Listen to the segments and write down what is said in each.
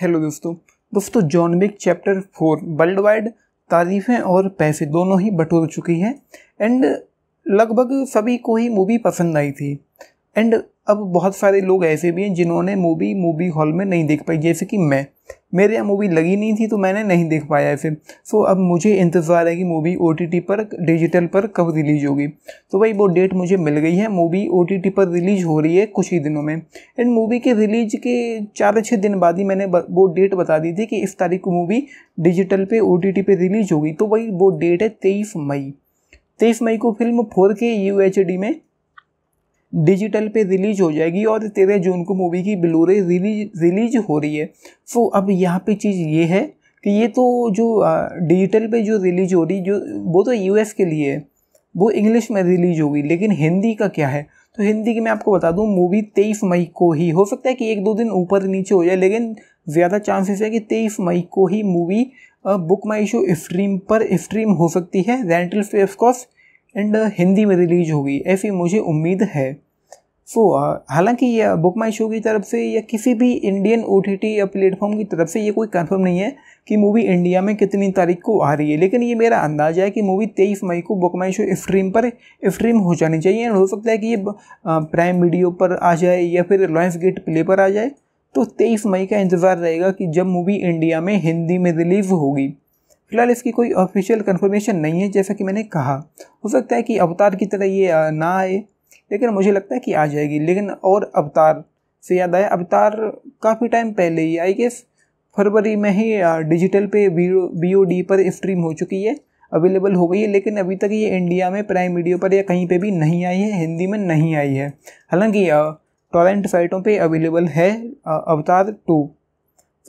hello दोस्तों दोस्तों John Wick chapter four world wide तारीफ़ें और पैसे दोनों ही बटोर चुकी हैं एंड लगभग सभी को ही मूवी पसंद आई थी एंड अब बहुत सारे लोग ऐसे भी हैं जिन्होंने मूवी मूवी हॉल में नहीं देख पाई जैसे कि मैं मेरे यहाँ मूवी लगी नहीं थी तो मैंने नहीं देख पाया ऐसे सो अब मुझे इंतज़ार है कि मूवी ओ पर डिजिटल पर कब रिलीज होगी तो भाई वो डेट मुझे मिल गई है मूवी ओ पर रिलीज हो रही है कुछ ही दिनों में एंड मूवी के रिलीज के चार छः दिन बाद ही मैंने वो डेट बता दी थी कि इस तारीख को मूवी डिजिटल पर ओ टी रिलीज होगी तो भाई वो डेट है तेईस मई तेईस मई को फिल्म फोर के यू में डिजिटल पे रिलीज हो जाएगी और तेरह जून को मूवी की ब्लूरे रिलीज रिलीज हो रही है सो अब यहाँ पे चीज़ ये है कि ये तो जो डिजिटल पे जो रिलीज हो रही जो वो तो यूएस के लिए है वो इंग्लिश में रिलीज होगी लेकिन हिंदी का क्या है तो हिंदी की मैं आपको बता दूँ मूवी तेईस मई को ही हो सकता है कि एक दो दिन ऊपर नीचे हो जाए लेकिन ज़्यादा चांसेस है कि तेईस मई को ही movie BookMyShow stream पर स्ट्रीम हो सकती है रेंटल पे एंड हिंदी में रिलीज होगी ऐसी मुझे उम्मीद है सो so, हालांकि यह बुक माई शो की तरफ से या किसी भी इंडियन ओ टी टी या प्लेटफॉर्म की तरफ से ये कोई कंफर्म नहीं है कि मूवी इंडिया में कितनी तारीख को आ रही है लेकिन ये मेरा अंदाजा है कि मूवी तेईस मई को बुक माई शो स्ट्रीम पर स्ट्रीम हो जानी चाहिए एंड हो सकता है कि ये प्राइम वीडियो पर आ जाए या फिर लॉयस गेट प्ले पर आ जाए तो तेईस मई का इंतज़ार रहेगा कि जब मूवी इंडिया में हिंदी में रिलीज़ होगी फिलहाल इसकी कोई ऑफिशियल कन्फर्मेशन नहीं है जैसा कि मैंने कहा हो सकता है कि अवतार की तरह ये ना आए लेकिन मुझे लगता है कि आ जाएगी लेकिन और अवतार से याद आया अवतार काफ़ी टाइम पहले ही आई गेस फरवरी में ही डिजिटल पे बी ओ डी पर स्ट्रीम हो चुकी है अवेलेबल हो गई है लेकिन अभी तक ये इंडिया में प्राइम वीडियो पर या कहीं पे भी नहीं आई है हिंदी में नहीं आई है हालांकि टॉरेंट साइटों पे अवेलेबल है अवतार टू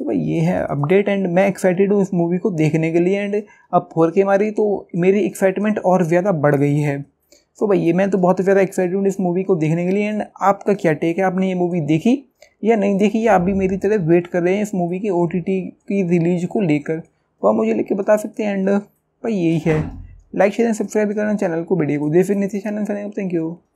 तो भाई ये है अपडेट एंड मैं एक्साइटेड हूँ इस मूवी को देखने के लिए एंड अब फोर के मारी तो मेरी एक्साइटमेंट और ज़्यादा बढ़ गई है सो तो भाई ये मैं तो बहुत ज़्यादा एक्साइटेड हूँ इस मूवी को देखने के लिए एंड आपका क्या टेक है आपने ये मूवी देखी या नहीं देखी या आप भी मेरी तरह वेट कर रहे हैं इस मूवी के ओ की रिलीज को लेकर तो आप मुझे लेके बता सकते हैं एंड भाई यही है लाइक शेयर एंड सब्सक्राइब करना चैनल को वीडियो को देर फिर नीति चैनल थैंक यू